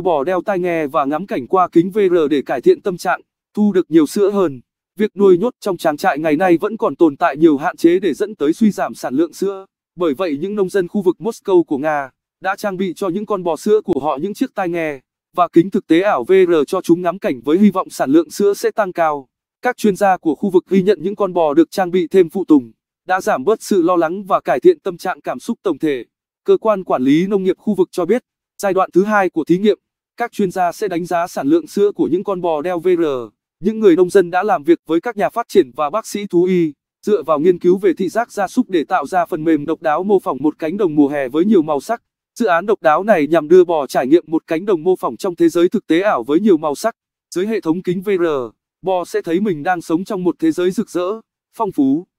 bò đeo tai nghe và ngắm cảnh qua kính VR để cải thiện tâm trạng, thu được nhiều sữa hơn. Việc nuôi nhốt trong trang trại ngày nay vẫn còn tồn tại nhiều hạn chế để dẫn tới suy giảm sản lượng sữa. Bởi vậy những nông dân khu vực Moscow của Nga đã trang bị cho những con bò sữa của họ những chiếc tai nghe và kính thực tế ảo VR cho chúng ngắm cảnh với hy vọng sản lượng sữa sẽ tăng cao. Các chuyên gia của khu vực ghi nhận những con bò được trang bị thêm phụ tùng đã giảm bớt sự lo lắng và cải thiện tâm trạng cảm xúc tổng thể. Cơ quan quản lý nông nghiệp khu vực cho biết, giai đoạn thứ hai của thí nghiệm các chuyên gia sẽ đánh giá sản lượng sữa của những con bò đeo VR. Những người nông dân đã làm việc với các nhà phát triển và bác sĩ thú y, dựa vào nghiên cứu về thị giác gia súc để tạo ra phần mềm độc đáo mô phỏng một cánh đồng mùa hè với nhiều màu sắc. Dự án độc đáo này nhằm đưa bò trải nghiệm một cánh đồng mô phỏng trong thế giới thực tế ảo với nhiều màu sắc. Dưới hệ thống kính VR, bò sẽ thấy mình đang sống trong một thế giới rực rỡ, phong phú.